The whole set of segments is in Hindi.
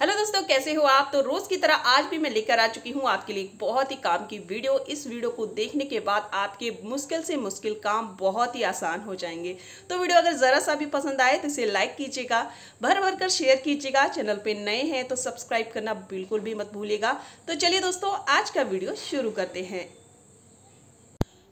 हेलो दोस्तों कैसे हो आप तो रोज़ की तरह आज भी मैं लेकर आ चुकी हूँ आपके लिए बहुत ही काम की वीडियो इस वीडियो को देखने के बाद आपके मुश्किल से मुश्किल काम बहुत ही आसान हो जाएंगे तो वीडियो अगर ज़रा सा भी पसंद आए तो इसे लाइक कीजिएगा भर भर कर शेयर कीजिएगा चैनल पे नए हैं तो सब्सक्राइब करना बिल्कुल भी मत भूलिएगा तो चलिए दोस्तों आज का वीडियो शुरू करते हैं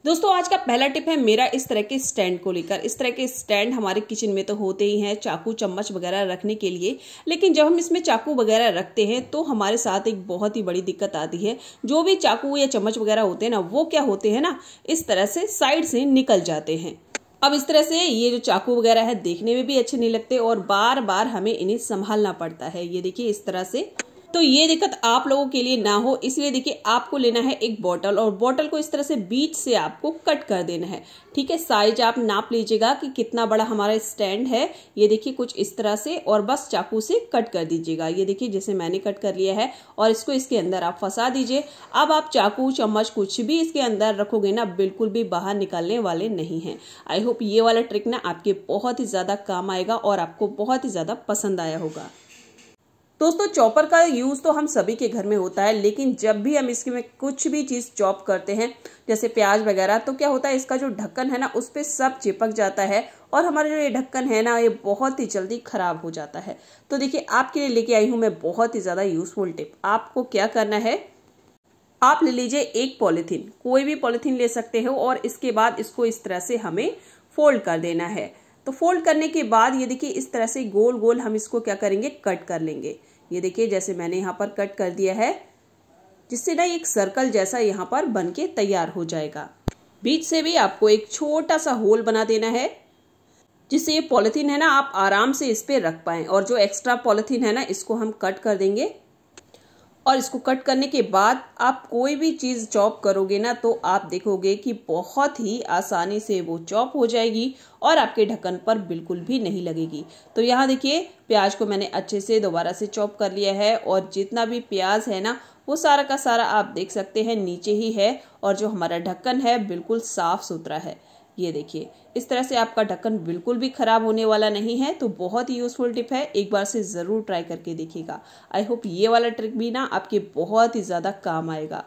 दोस्तों आज का पहला टिप है मेरा इस तरह के स्टैंड को लेकर इस तरह के स्टैंड हमारे किचन में तो होते ही हैं चाकू चम्मच वगैरह रखने के लिए लेकिन जब हम इसमें चाकू वगैरह रखते हैं तो हमारे साथ एक बहुत ही बड़ी दिक्कत आती है जो भी चाकू या चम्मच वगैरह होते हैं ना वो क्या होते हैं ना इस तरह से साइड से निकल जाते हैं अब इस तरह से ये जो चाकू वगैरह है देखने में भी अच्छे नहीं लगते और बार बार हमें इन्हें संभालना पड़ता है ये देखिए इस तरह से तो ये दिक्कत आप लोगों के लिए ना हो इसलिए देखिए आपको लेना है एक बॉटल और बॉटल को इस तरह से बीच से आपको कट कर देना है ठीक है साइज आप नाप लीजिएगा कि कितना बड़ा हमारा स्टैंड है ये देखिए कुछ इस तरह से और बस चाकू से कट कर दीजिएगा ये देखिए जैसे मैंने कट कर लिया है और इसको इसके अंदर आप फंसा दीजिए अब आप चाकू चम्मच कुछ भी इसके अंदर रखोगे ना बिल्कुल भी बाहर निकालने वाले नहीं हैं आई होप ये वाला ट्रिक ना आपके बहुत ही ज़्यादा काम आएगा और आपको बहुत ही ज़्यादा पसंद आया होगा दोस्तों चॉपर का यूज़ तो हम सभी के घर में होता है लेकिन जब भी हम इसमें कुछ भी चीज़ चॉप करते हैं जैसे प्याज वगैरह तो क्या होता है इसका जो ढक्कन है ना उस पर सब चिपक जाता है और हमारा जो ये ढक्कन है ना ये बहुत ही जल्दी ख़राब हो जाता है तो देखिए आपके लिए लेके आई हूं मैं बहुत ही ज़्यादा यूज़फुल टिप आपको क्या करना है आप ले लीजिए एक पॉलीथीन कोई भी पॉलीथीन ले सकते हो और इसके बाद इसको इस तरह से हमें फोल्ड कर देना है तो फोल्ड करने के बाद ये देखिए इस तरह से गोल गोल हम इसको क्या करेंगे कट कर लेंगे ये देखिए जैसे मैंने यहाँ पर कट कर दिया है जिससे ना एक सर्कल जैसा यहाँ पर बन के तैयार हो जाएगा बीच से भी आपको एक छोटा सा होल बना देना है जिससे ये पॉलिथीन है ना आप आराम से इस पर रख पाएँ और जो एक्स्ट्रा पॉलिथीन है ना इसको हम कट कर देंगे और इसको कट करने के बाद आप कोई भी चीज़ चॉप करोगे ना तो आप देखोगे कि बहुत ही आसानी से वो चॉप हो जाएगी और आपके ढक्कन पर बिल्कुल भी नहीं लगेगी तो यहाँ देखिए प्याज को मैंने अच्छे से दोबारा से चॉप कर लिया है और जितना भी प्याज है ना वो सारा का सारा आप देख सकते हैं नीचे ही है और जो हमारा ढक्कन है बिल्कुल साफ़ सुथरा है ये देखिए इस तरह से आपका ढक्कन बिल्कुल भी ख़राब होने वाला नहीं है तो बहुत ही यूज़फुल टिप है एक बार से ज़रूर ट्राई करके देखिएगा आई होप ये वाला ट्रिक भी ना आपके बहुत ही ज़्यादा काम आएगा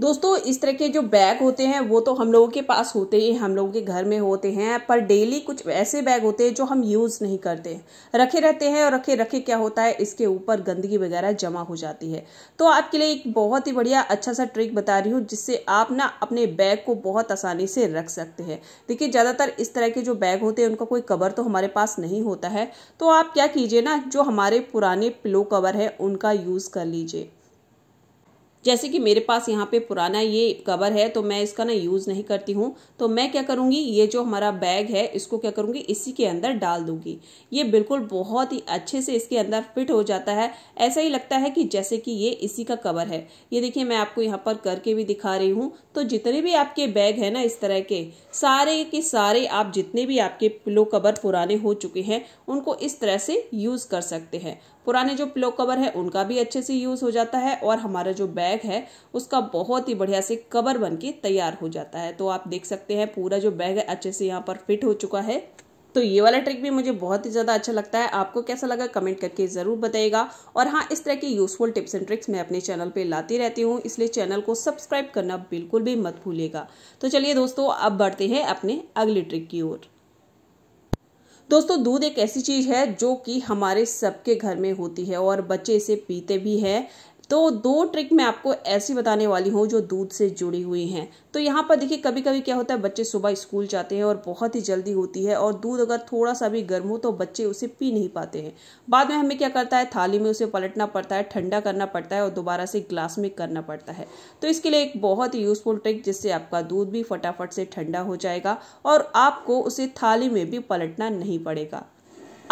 दोस्तों इस तरह के जो बैग होते हैं वो तो हम लोगों के पास होते ही हम लोगों के घर में होते हैं पर डेली कुछ ऐसे बैग होते हैं जो हम यूज़ नहीं करते रखे रहते हैं और रखे रखे क्या होता है इसके ऊपर गंदगी वगैरह जमा हो जाती है तो आपके लिए एक बहुत ही बढ़िया अच्छा सा ट्रिक बता रही हूँ जिससे आप ना अपने बैग को बहुत आसानी से रख सकते हैं देखिए ज़्यादातर इस तरह के जो बैग होते हैं उनका कोई कवर तो हमारे पास नहीं होता है तो आप क्या कीजिए ना जो हमारे पुराने पिलो कवर है उनका यूज़ कर लीजिए जैसे कि मेरे पास यहाँ पे पुराना ये कवर है तो मैं इसका ना यूज़ नहीं करती हूँ तो मैं क्या करूँगी ये जो हमारा बैग है इसको क्या करूँगी इसी के अंदर डाल दूँगी ये बिल्कुल बहुत ही अच्छे से इसके अंदर फिट हो जाता है ऐसा ही लगता है कि जैसे कि ये इसी का कवर है ये देखिए मैं आपको यहाँ पर करके भी दिखा रही हूँ तो जितने भी आपके बैग है ना इस तरह के सारे के सारे आप जितने भी आपके पिलो कवर पुराने हो चुके हैं उनको इस तरह से यूज़ कर सकते हैं पुराने जो पिलो कवर है उनका भी अच्छे से यूज़ हो जाता है और हमारा जो बैग बैग है उसका बहुत ही बढ़िया से कवर बन के तैयार हो जाता है तो आप देख सकते हैं पूरा जो बैग है अच्छे से यहाँ पर फिट हो चुका है तो ये वाला ट्रिक भी मुझे बहुत ही ज़्यादा अच्छा लगता है आपको कैसा लगा कमेंट करके ज़रूर बताएगा और हाँ इस तरह की यूज़फुल टिप्स एंड ट्रिक्स मैं अपने चैनल पे लाती रहती हूँ इसलिए चैनल को सब्सक्राइब करना बिल्कुल भी मत भूलिएगा तो चलिए दोस्तों अब बढ़ते हैं अपने अगली ट्रिक की ओर दोस्तों दूध एक ऐसी चीज़ है जो कि हमारे सबके घर में होती है और बच्चे इसे पीते भी हैं तो दो ट्रिक मैं आपको ऐसी बताने वाली हूँ जो दूध से जुड़ी हुई हैं तो यहाँ पर देखिए कभी कभी क्या होता है बच्चे सुबह स्कूल जाते हैं और बहुत ही जल्दी होती है और दूध अगर थोड़ा सा भी गर्म हो तो बच्चे उसे पी नहीं पाते हैं बाद में हमें क्या करता है थाली में उसे पलटना पड़ता है ठंडा करना पड़ता है और दोबारा से ग्लास में करना पड़ता है तो इसके लिए एक बहुत ही यूज़फुल ट्रिक जिससे आपका दूध भी फटाफट से ठंडा हो जाएगा और आपको उसे थाली में भी पलटना नहीं पड़ेगा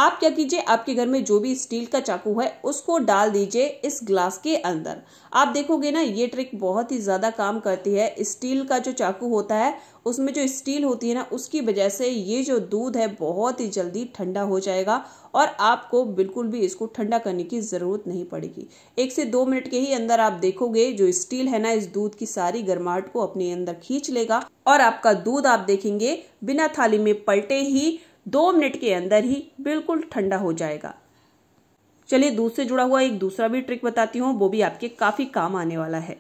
आप क्या कीजिए आपके घर में जो भी स्टील का चाकू है उसको डाल दीजिए इस ग्लास के अंदर आप देखोगे ना ये ट्रिक बहुत ही ज़्यादा काम करती है स्टील का जो चाकू होता है उसमें जो स्टील होती है ना उसकी वजह से ये जो दूध है बहुत ही जल्दी ठंडा हो जाएगा और आपको बिल्कुल भी इसको ठंडा करने की ज़रूरत नहीं पड़ेगी एक से दो मिनट के ही अंदर आप देखोगे जो स्टील है ना इस दूध की सारी गर्माहट को अपने अंदर खींच लेगा और आपका दूध आप देखेंगे बिना थाली में पलटे ही दो मिनट के अंदर ही बिल्कुल ठंडा हो जाएगा चलिए दूध से जुड़ा हुआ एक दूसरा भी ट्रिक बताती हूँ वो भी आपके काफ़ी काम आने वाला है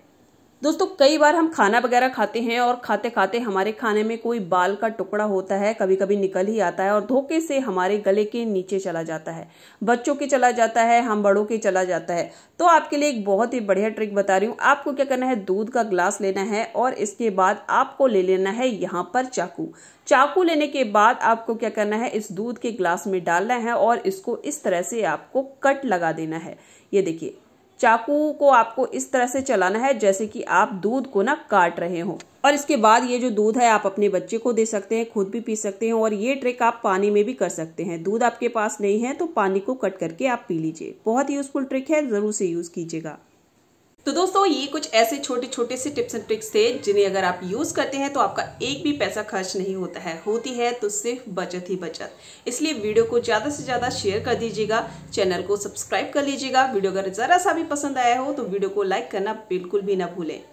दोस्तों कई बार हम खाना वगैरह खाते हैं और खाते खाते हमारे खाने में कोई बाल का टुकड़ा होता है कभी कभी निकल ही आता है और धोखे से हमारे गले के नीचे चला जाता है बच्चों के चला जाता है हम बड़ों के चला जाता है तो आपके लिए एक बहुत ही बढ़िया ट्रिक बता रही हूँ आपको क्या करना है दूध का ग्लास लेना है और इसके बाद आपको ले लेना है यहाँ पर चाकू चाकू लेने के बाद आपको क्या करना है इस दूध के ग्लास में डालना है और इसको इस तरह से आपको कट लगा देना है ये देखिए चाकू को आपको इस तरह से चलाना है जैसे कि आप दूध को ना काट रहे हो और इसके बाद ये जो दूध है आप अपने बच्चे को दे सकते हैं खुद भी पी सकते हैं और ये ट्रिक आप पानी में भी कर सकते हैं दूध आपके पास नहीं है तो पानी को कट करके आप पी लीजिए बहुत यूजफुल ट्रिक है जरूर से यूज कीजिएगा तो दोस्तों ये कुछ ऐसे छोटे छोटे से टिप्स एंड ट्रिक्स थे जिन्हें अगर आप यूज़ करते हैं तो आपका एक भी पैसा खर्च नहीं होता है होती है तो सिर्फ बचत ही बचत इसलिए वीडियो को ज़्यादा से ज़्यादा शेयर कर दीजिएगा चैनल को सब्सक्राइब कर लीजिएगा वीडियो अगर ज़रा सा भी पसंद आया हो तो वीडियो को लाइक करना बिल्कुल भी ना भूलें